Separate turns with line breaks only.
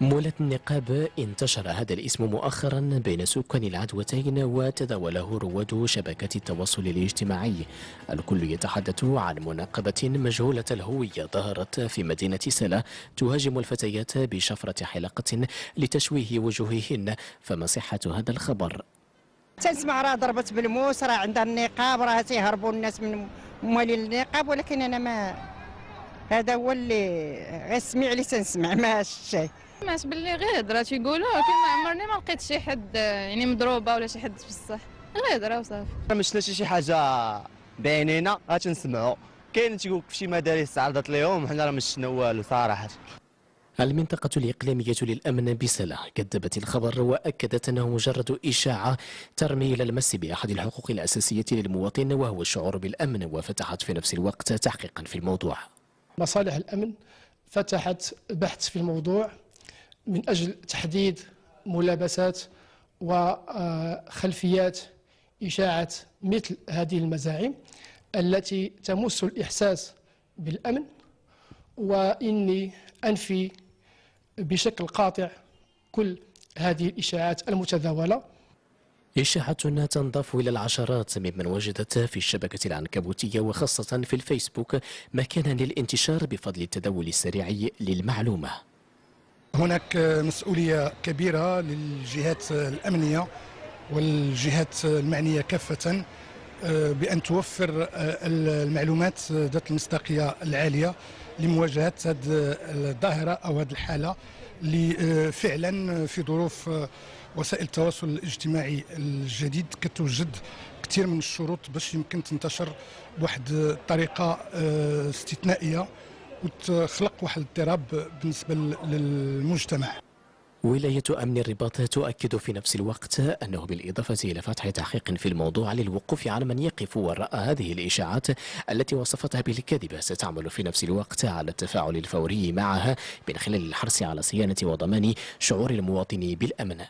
مولة النقاب انتشر هذا الاسم مؤخرا بين سكان العدوتين وتداوله رواد شبكة التواصل الاجتماعي الكل يتحدث عن مناقبة مجهولة الهوية ظهرت في مدينة سلا تهاجم الفتيات بشفرة حلقة لتشويه وجوههن فما صحة هذا الخبر
تسمع راه ضربت بالموس راه عندها النقاب راه تيهربوا الناس من موالي النقاب
ولكن انا ما
هذا هو اللي غنسمع اللي تنسمع ما الشيء
سمعت باللي غير هضره تيقولوا كما عمرني ما لقيت شي حد يعني مضروبه ولا شي حد بصح غير هضره وصافي
ما شفنا شي حاجه بعينينا غاتنسمعوا كاين تيقول في شي مدارس عرضت ليهم حنا راه ما شفنا والو صراحه المنطقة الإقليمية للأمن بسلا كذبت الخبر وأكدت أنه مجرد إشاعة ترمي إلى المس بأحد الحقوق الأساسية للمواطن وهو الشعور بالأمن وفتحت في نفس الوقت تحقيقا في الموضوع
مصالح الأمن فتحت بحث في الموضوع من أجل تحديد ملابسات وخلفيات آه، إشاعة مثل هذه المزاعم التي تمس الإحساس بالأمن وإني أنفي بشكل
قاطع كل هذه الإشاعات المتداولة إشاعتنا تنضاف إلى العشرات ممن وجدت في الشبكة العنكبوتية وخاصة في الفيسبوك مكانا للانتشار بفضل التداول السريع للمعلومة هناك مسؤولية كبيرة للجهات الأمنية والجهات
المعنية كافة آه، بان توفر آه، المعلومات آه، ذات المصداقيه العاليه لمواجهه هذه الظاهره او هذه الحاله اللي فعلا في ظروف وسائل التواصل الاجتماعي الجديد كتوجد كثير من الشروط باش يمكن تنتشر بواحد الطريقه استثنائيه وتخلق واحد الاضطراب بالنسبه للمجتمع
ولاية أمن الرباط تؤكد في نفس الوقت أنه بالإضافة إلى فتح تحقيق في الموضوع للوقوف على من يقف وراء هذه الإشاعات التي وصفتها بالكذبة ستعمل في نفس الوقت على التفاعل الفوري معها من خلال الحرص على صيانة وضمان شعور المواطن بالأمن